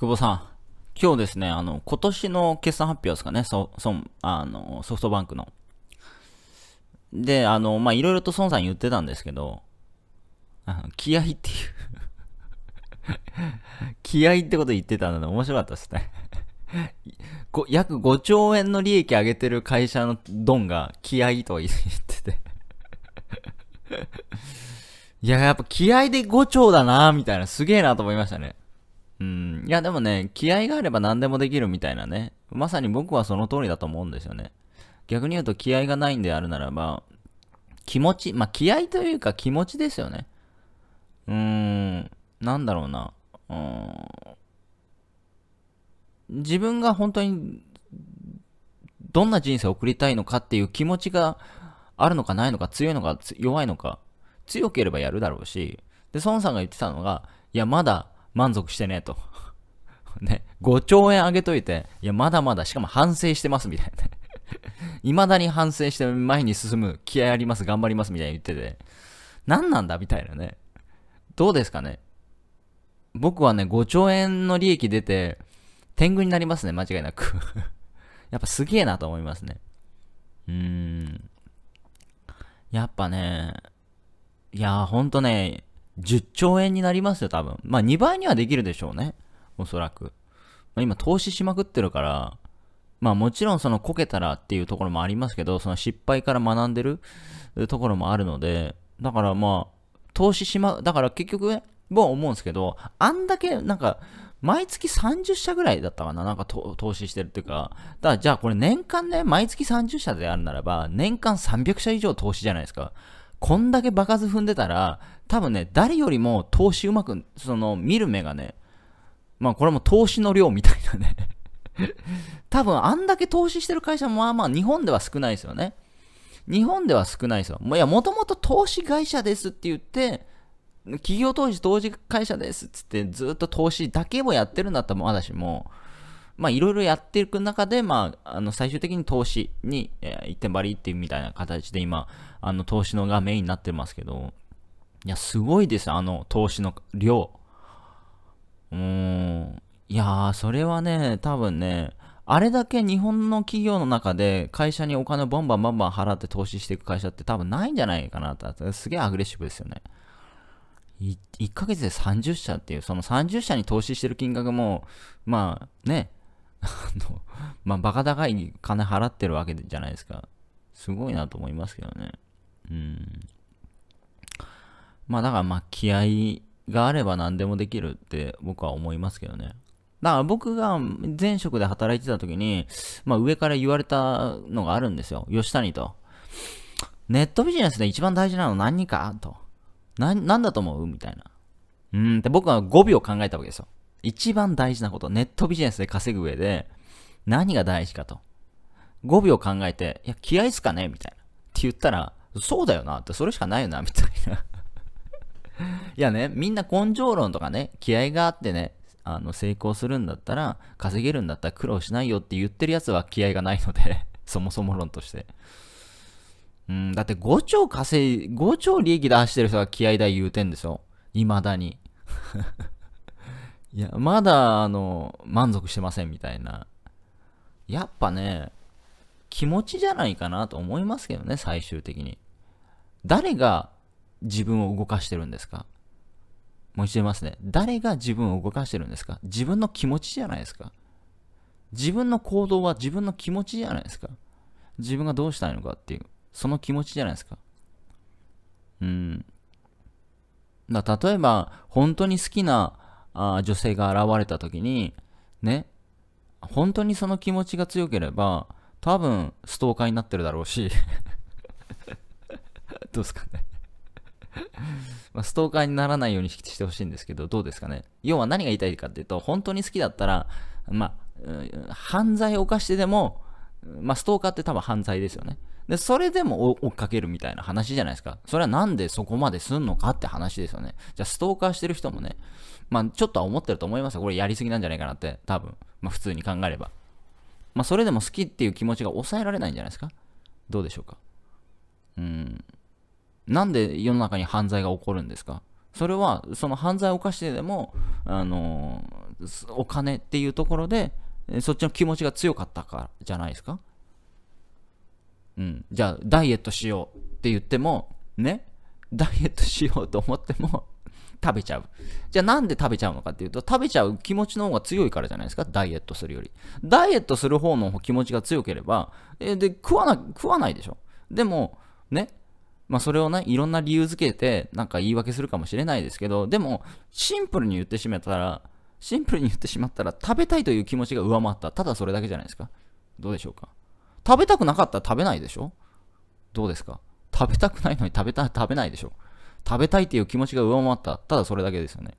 久保さん、今日ですね、あの、今年の決算発表ですかね、そ、そん、あの、ソフトバンクの。で、あの、ま、いろいろと孫さん言ってたんですけど、あの、気合っていう 気合ってこと言ってたので面白かったですね 約5兆円の利益上げてる会社のドンが気合とは言ってて いや、やっぱ気合で5兆だなみたいな、すげえなと思いましたね。うん。いや、でもね、気合があれば何でもできるみたいなね。まさに僕はその通りだと思うんですよね。逆に言うと気合がないんであるならば、気持ち、まあ、気合というか気持ちですよね。うーん、なんだろうな。うん。自分が本当に、どんな人生を送りたいのかっていう気持ちがあるのかないのか、強いのか弱いのか、強ければやるだろうし、で、孫さんが言ってたのが、いや、まだ満足してねえと。ね、5兆円あげといて、いや、まだまだ、しかも反省してますみたいな。未だに反省して前に進む、気合あります、頑張りますみたいに言ってて、何なんだみたいなね。どうですかね僕はね、5兆円の利益出て、天狗になりますね、間違いなく やっぱすげえなと思いますね。うーん。やっぱね、いやーほんとね、10兆円になりますよ、多分。まあ2倍にはできるでしょうね。おそらく。まあ、今投資しまくってるから、まあもちろんそのこけたらっていうところもありますけど、その失敗から学んでるところもあるので、だからまあ、投資しま、だから結局ね、僕は思うんですけど、あんだけなんか、毎月30社ぐらいだったかななんか投資してるっていうか、だからじゃあこれ年間ね、毎月30社であるならば、年間300社以上投資じゃないですか。こんだけ場数踏んでたら、多分ね、誰よりも投資うまく、その、見る目がね、まあこれも投資の量みたいなね 多分あんだけ投資してる会社もまあまあ日本では少ないですよね。日本では少ないですよ。いや、もともと投資会社ですって言って、企業投資投資会社ですっつってずっと投資だけをやってるんだったらまだしも、まあいろいろやっていく中で、まあ、あの、最終的に投資に、えー、一点張りっていうみたいな形で今、あの、投資のがメインになってますけど、いや、すごいです、あの、投資の量。うーん。いやー、それはね、多分ね、あれだけ日本の企業の中で会社にお金をバンバンバンバン払って投資していく会社って多分ないんじゃないかなと。すげえアグレッシブですよね。1ヶ月で30社っていう、その30社に投資してる金額も、まあね、あの、まあ、バカ高い金払ってるわけじゃないですか。すごいなと思いますけどね。うん。まあ、だからまあ、気合があれば何でもできるって僕は思いますけどね。だから僕が前職で働いてた時に、まあ、上から言われたのがあるんですよ。吉谷と。ネットビジネスで一番大事なの何かと。な、なんだと思うみたいな。うんって僕は5秒考えたわけですよ。一番大事なこと、ネットビジネスで稼ぐ上で、何が大事かと。5秒考えて、いや、気合っすかねみたいな。って言ったら、そうだよなって、それしかないよな、みたいな いやね、みんな根性論とかね、気合があってね、あの、成功するんだったら、稼げるんだったら苦労しないよって言ってるやつは気合がないので そもそも論として。うん、だって5兆稼い、5兆利益出してる人が気合だ言うてんでしょ未だにいや、まだ、あの、満足してませんみたいな。やっぱね、気持ちじゃないかなと思いますけどね、最終的に。誰が自分を動かしてるんですかもう一度言いますね。誰が自分を動かしてるんですか自分の気持ちじゃないですか自分の行動は自分の気持ちじゃないですか自分がどうしたいのかっていう、その気持ちじゃないですかうん。だ例えば、本当に好きなあ女性が現れた時に、ね、本当にその気持ちが強ければ、多分ストーカーになってるだろうし どうですかねまストーカーにならないようにしてほしいんですけど、どうですかね。要は何が言いたいかっていうと、本当に好きだったら、まあ、犯罪を犯してでも、まあ、ストーカーって多分犯罪ですよね。で、それでも追っかけるみたいな話じゃないですか。それはなんでそこまですんのかって話ですよね。じゃあ、ストーカーしてる人もね、まあ、ちょっとは思ってると思いますよ。これやりすぎなんじゃないかなって、多分。まあ、普通に考えれば。まあ、それでも好きっていう気持ちが抑えられないんじゃないですかどうでしょうかうん。なんで世の中に犯罪が起こるんですかそれは、その犯罪を犯してでも、あのー、お金っていうところで、そっちの気持ちが強かったからじゃないですかうん、じゃあダイエットしようって言ってもねダイエットしようと思っても 食べちゃうじゃあなんで食べちゃうのかっていうと食べちゃう気持ちの方が強いからじゃないですかダイエットするよりダイエットする方の気持ちが強ければえで食わな食わないでしょでもねまあそれをね、いろんな理由づけて、なんか言い訳するかもしれないですけど、でも、シンプルに言ってしまったら、シンプルに言ってしまったら、食べたいという気持ちが上回った。ただそれだけじゃないですか。どうでしょうか。食べたくなかったら食べないでしょどうですか食べたくないのに食べた、食べないでしょ食べたいっていう気持ちが上回った。ただそれだけですよね。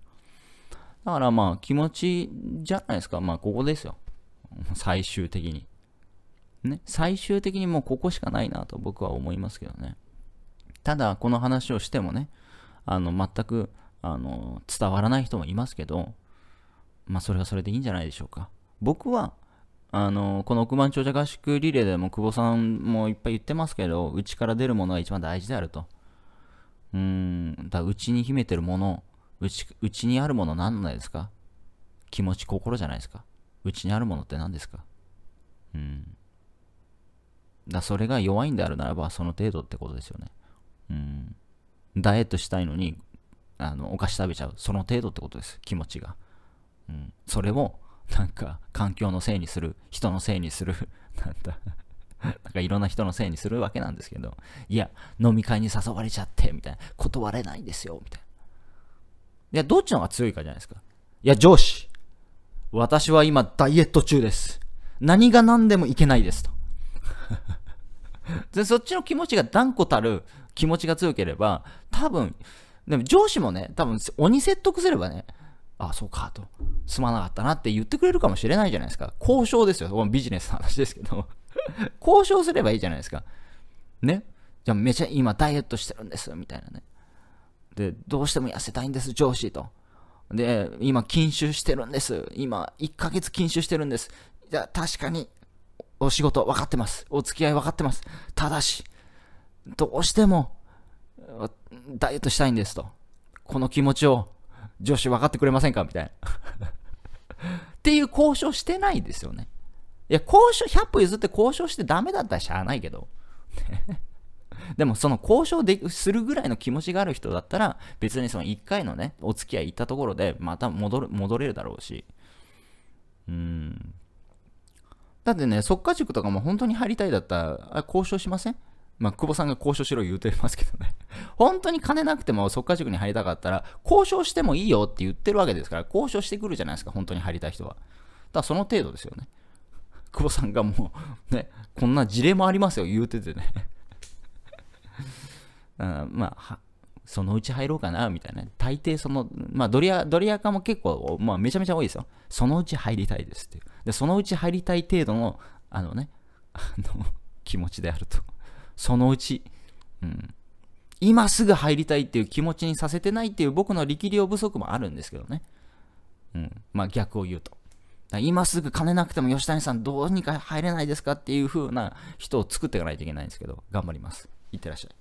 だからまあ気持ちじゃないですか。まあここですよ。最終的に。ね。最終的にもうここしかないなと僕は思いますけどね。ただこの話をしてもね、あの全くあの伝わらない人もいますけど、まあそれはそれでいいんじゃないでしょうか。僕はあの、この億万長者合宿リレーでも久保さんもいっぱい言ってますけど、うちから出るものが一番大事であると。うん、だうちに秘めてるもの、うち、うちにあるもの何なんですか気持ち、心じゃないですか。うちにあるものって何ですかうん。だそれが弱いんであるならば、その程度ってことですよね。うん。ダイエットしたいのに、あの、お菓子食べちゃう。その程度ってことです。気持ちが。うん。それも、なんか環境のせいにする人のせいにする なんだなんかいろんな人のせいにするわけなんですけどいや飲み会に誘われちゃってみたいな断れないんですよみたいないやどっちの方が強いかじゃないですかいや上司私は今ダイエット中です何が何でもいけないですと でそっちの気持ちが断固たる気持ちが強ければ多分でも上司もね多分鬼説得すればねああそうかと、すまなかったなって言ってくれるかもしれないじゃないですか。交渉ですよ。このビジネスの話ですけど。交渉すればいいじゃないですか。ね。じゃあめちゃ今ダイエットしてるんです、みたいなね。で、どうしても痩せたいんです、上司と。で、今禁酒してるんです。今1ヶ月禁酒してるんです。ゃあ、確かにお仕事分かってます。お付き合い分かってます。ただし、どうしてもダイエットしたいんですと。この気持ちを上司分かってくれませんかみたいな。っていう交渉してないですよね。いや、交渉、100歩譲って交渉してダメだったらしゃあないけど。でもその交渉でするぐらいの気持ちがある人だったら別にその1回のねお付き合い行ったところでまた戻る戻れるだろうしうんだってね即価塾とかも本当に入りたいだったら交渉しませんまあ久保さんが交渉しろ言うてますけどね本当に金なくても速価塾に入りたかったら、交渉してもいいよって言ってるわけですから、交渉してくるじゃないですか、本当に入りたい人は。だからその程度ですよね。久保さんがもう、ね、こんな事例もありますよ、言うててね。あ まあ、そのうち入ろうかな、みたいな。大抵その、まあ、ドリア、ドリア化も結構、まあ、めちゃめちゃ多いですよ。そのうち入りたいですっていう。で、そのうち入りたい程度の、あのね、あの、気持ちであると。そのうち、うん。今すぐ入りたいっていう気持ちにさせてないっていう僕の力量不足もあるんですけどね。うん。まあ逆を言うと。今すぐ金なくても吉谷さんどうにか入れないですかっていう風な人を作っていかないといけないんですけど、頑張ります。いってらっしゃい。